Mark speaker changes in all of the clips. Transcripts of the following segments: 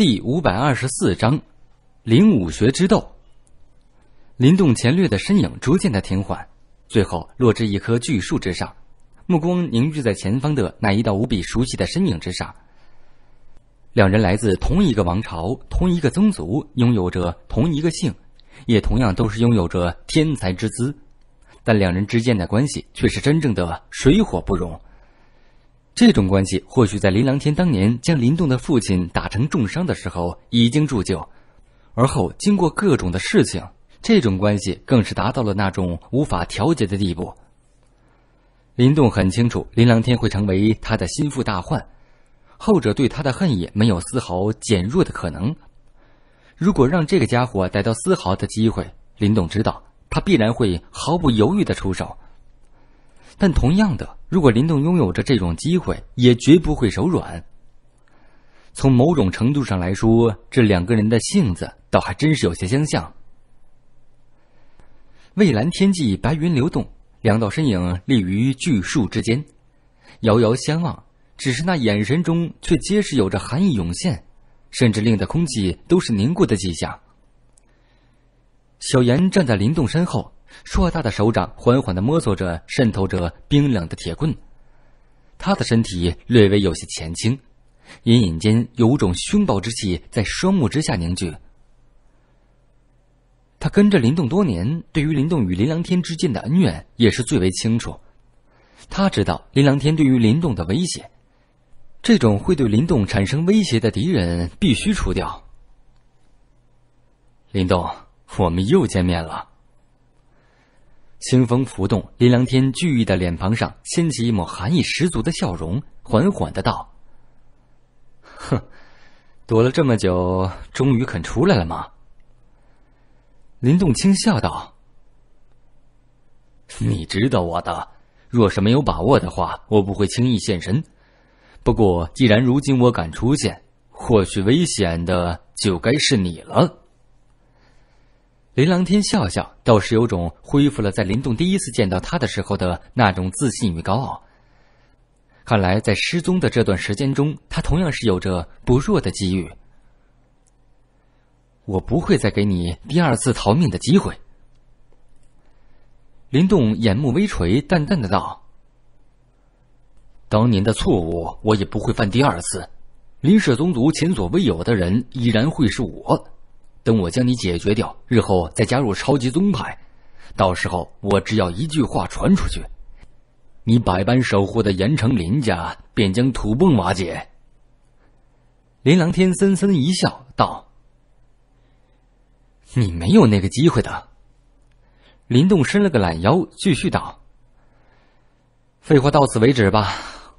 Speaker 1: 第五百二十四章，灵武学之斗。林动前掠的身影逐渐的停缓，最后落至一棵巨树之上，目光凝聚在前方的那一道无比熟悉的身影之上。两人来自同一个王朝，同一个宗族，拥有着同一个姓，也同样都是拥有着天才之姿，但两人之间的关系却是真正的水火不容。这种关系，或许在林琅天当年将林动的父亲打成重伤的时候已经铸就，而后经过各种的事情，这种关系更是达到了那种无法调节的地步。林动很清楚，林琅天会成为他的心腹大患，后者对他的恨意没有丝毫减弱的可能。如果让这个家伙逮到丝毫的机会，林动知道他必然会毫不犹豫的出手。但同样的，如果林动拥有着这种机会，也绝不会手软。从某种程度上来说，这两个人的性子倒还真是有些相像。蔚蓝天际，白云流动，两道身影立于巨树之间，遥遥相望。只是那眼神中，却皆是有着寒意涌现，甚至令得空气都是凝固的迹象。小严站在林动身后。硕大的手掌缓缓的摸索着，渗透着冰冷的铁棍。他的身体略微有些前倾，隐隐间有种凶暴之气在双目之下凝聚。他跟着林动多年，对于林动与林良天之间的恩怨也是最为清楚。他知道林良天对于林动的威胁，这种会对林动产生威胁的敌人必须除掉。林动，我们又见面了。清风拂动，林良天俊逸的脸庞上掀起一抹寒意十足的笑容，缓缓的道：“哼，躲了这么久，终于肯出来了吗？”林动清笑道：“你知道我的，若是没有把握的话，我不会轻易现身。不过，既然如今我敢出现，或许危险的就该是你了。”林琅天笑笑，倒是有种恢复了在林动第一次见到他的时候的那种自信与高傲。看来在失踪的这段时间中，他同样是有着不弱的机遇。我不会再给你第二次逃命的机会。林动眼目微垂，淡淡的道：“当年的错误，我也不会犯第二次。林氏宗族前所未有的人，依然会是我。”等我将你解决掉，日后再加入超级宗派，到时候我只要一句话传出去，你百般守护的盐城林家便将土崩瓦解。林琅天森森一笑，道：“你没有那个机会的。”林动伸了个懒腰，继续道：“废话到此为止吧，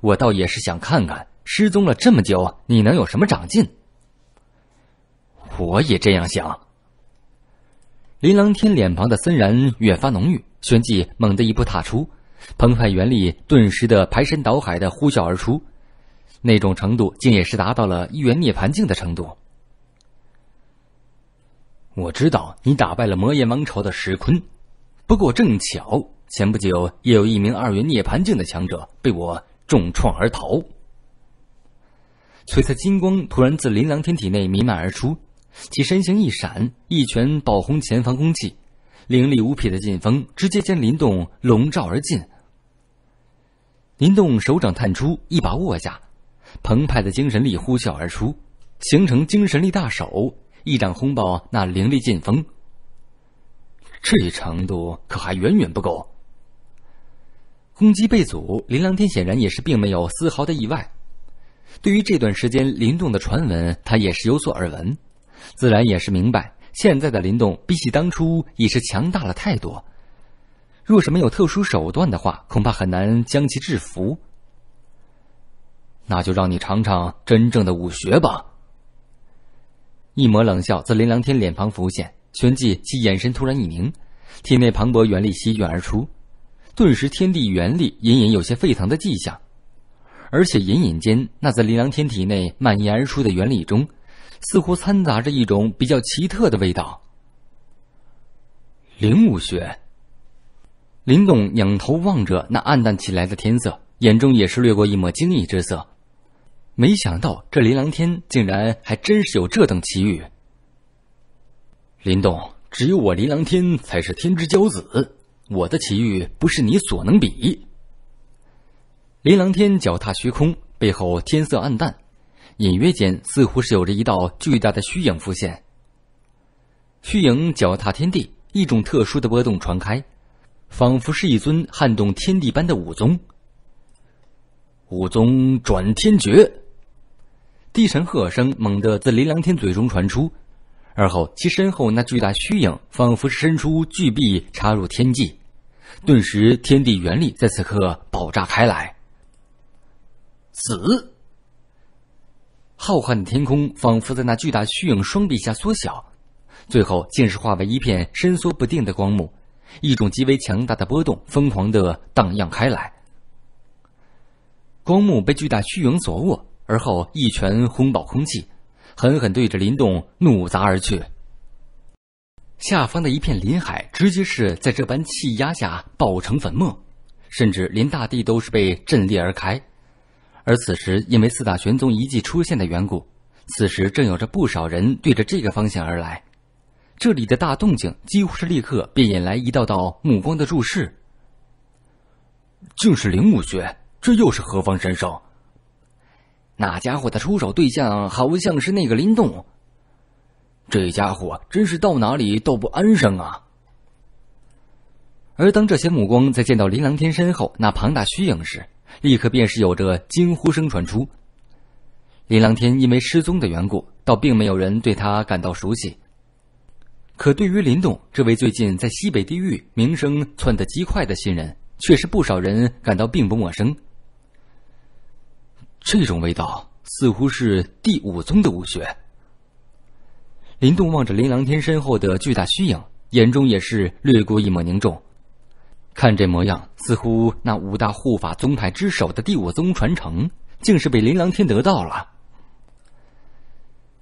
Speaker 1: 我倒也是想看看，失踪了这么久，你能有什么长进？”我也这样想。林琅天脸庞的森然越发浓郁，旋即猛地一步踏出，澎湃元力顿时的排山倒海的呼啸而出，那种程度竟也是达到了一元涅槃境的程度。我知道你打败了魔炎王朝的石坤，不过正巧前不久也有一名二元涅槃境的强者被我重创而逃。璀璨金光突然自林琅天体内弥漫而出。其身形一闪，一拳爆轰前方空气，凌厉无匹的劲风直接将林动笼罩而进。林动手掌探出，一把握下，澎湃的精神力呼啸而出，形成精神力大手，一掌轰爆那凌厉劲风。这程度可还远远不够。攻击被阻，林良天显然也是并没有丝毫的意外，对于这段时间林动的传闻，他也是有所耳闻。自然也是明白，现在的林动比起当初已是强大了太多。若是没有特殊手段的话，恐怕很难将其制服。那就让你尝尝真正的武学吧。一抹冷笑自林良天脸庞浮现，旋即其眼神突然一凝，体内磅礴元力席卷而出，顿时天地元力隐隐有些沸腾的迹象，而且隐隐间那在林良天体内蔓延而出的元力中。似乎掺杂着一种比较奇特的味道。灵武学。林动仰头望着那暗淡起来的天色，眼中也是掠过一抹惊异之色。没想到这林琅天竟然还真是有这等奇遇。林动，只有我林琅天才是天之骄子，我的奇遇不是你所能比。林琅天脚踏虚空，背后天色暗淡。隐约间，似乎是有着一道巨大的虚影浮现。虚影脚踏天地，一种特殊的波动传开，仿佛是一尊撼动天地般的武宗。武宗转天诀，帝神喝声猛地自林良天嘴中传出，而后其身后那巨大虚影仿佛是伸出巨臂插入天际，顿时天地元力在此刻爆炸开来。死！浩瀚的天空仿佛在那巨大虚影双臂下缩小，最后竟是化为一片伸缩不定的光幕。一种极为强大的波动疯狂的荡漾开来。光幕被巨大虚影所握，而后一拳轰爆空气，狠狠对着林洞怒砸而去。下方的一片林海直接是在这般气压下爆成粉末，甚至连大地都是被震裂而开。而此时，因为四大玄宗遗迹出现的缘故，此时正有着不少人对着这个方向而来。这里的大动静几乎是立刻便引来一道道目光的注视。竟是灵武学，这又是何方神圣？那家伙的出手对象好像是那个林动。这家伙真是到哪里都不安生啊！而当这些目光在见到林琅天身后那庞大虚影时，立刻便是有着惊呼声传出。林琅天因为失踪的缘故，倒并没有人对他感到熟悉。可对于林动这位最近在西北地域名声窜得极快的新人，却是不少人感到并不陌生。这种味道似乎是第五宗的武学。林动望着林琅天身后的巨大虚影，眼中也是掠过一抹凝重。看这模样，似乎那五大护法宗派之首的第五宗传承，竟是被林琅天得到了。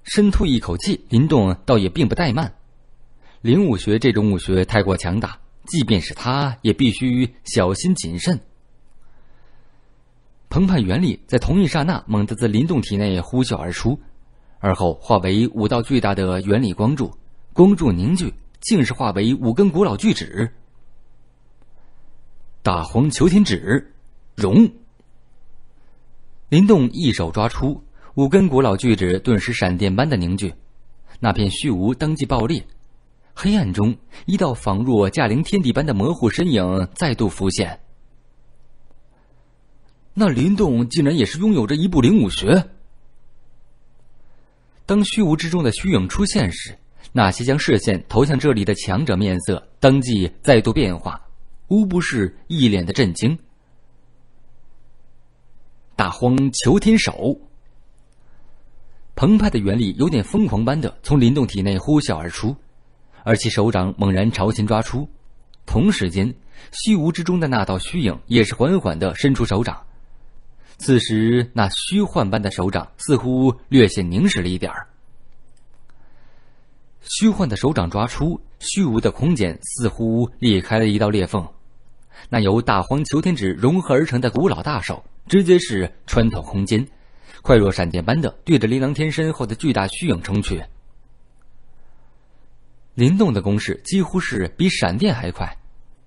Speaker 1: 深吐一口气，林动倒也并不怠慢。灵武学这种武学太过强大，即便是他，也必须小心谨慎。澎湃原力在同一刹那猛地自林动体内呼啸而出，而后化为五道巨大的原力光柱，光柱凝聚，竟是化为五根古老巨指。大荒求天旨，融。林动一手抓出五根古老巨指，顿时闪电般的凝聚，那片虚无当即爆裂。黑暗中，一道仿若驾临天地般的模糊身影再度浮现。那林动竟然也是拥有着一部灵武学。当虚无之中的虚影出现时，那些将视线投向这里的强者面色当即再度变化。无不是一脸的震惊。大荒求天手。澎湃的元力有点疯狂般的从林动体内呼啸而出，而其手掌猛然朝前抓出。同时间，虚无之中的那道虚影也是缓缓的伸出手掌。此时，那虚幻般的手掌似乎略显凝实了一点儿。虚幻的手掌抓出，虚无的空间似乎裂开了一道裂缝。那由大荒囚天指融合而成的古老大手，直接是穿透空间，快若闪电般的对着琳琅天身后的巨大虚影冲去。林动的攻势几乎是比闪电还快，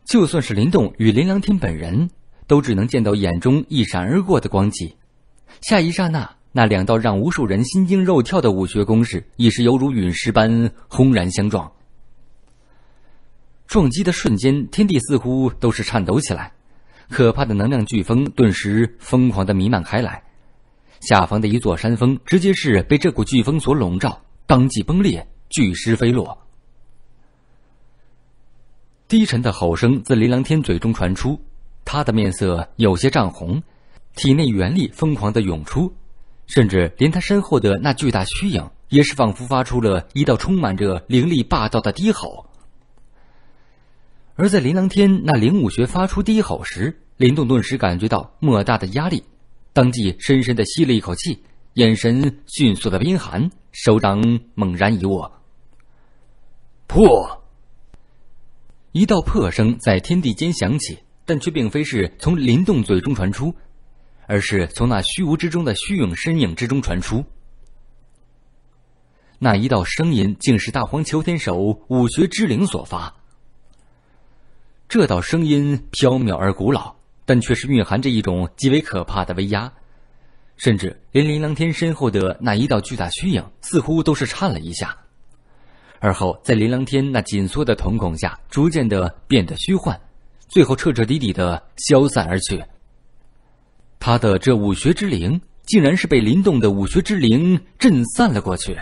Speaker 1: 就算是林动与琳琅天本人都只能见到眼中一闪而过的光迹。下一刹那，那两道让无数人心惊肉跳的武学攻势，已是犹如陨石般轰然相撞。撞击的瞬间，天地似乎都是颤抖起来，可怕的能量飓风顿时疯狂的弥漫开来。下方的一座山峰直接是被这股飓风所笼罩，当即崩裂，巨石飞落。低沉的吼声自林琅天嘴中传出，他的面色有些涨红，体内元力疯狂的涌出，甚至连他身后的那巨大虚影也是仿佛发出了一道充满着凌厉霸道的低吼。而在林琅天那灵武学发出低吼时，林动顿时感觉到莫大的压力，当即深深的吸了一口气，眼神迅速的冰寒，手掌猛然一握。破！一道破声在天地间响起，但却并非是从林动嘴中传出，而是从那虚无之中的虚影身影之中传出。那一道声音，竟是大荒囚天手武学之灵所发。这道声音飘渺而古老，但却是蕴含着一种极为可怕的威压，甚至连林琅天身后的那一道巨大虚影似乎都是颤了一下，而后在林琅天那紧缩的瞳孔下逐渐的变得虚幻，最后彻彻底底的消散而去。他的这武学之灵，竟然是被林动的武学之灵震散了过去。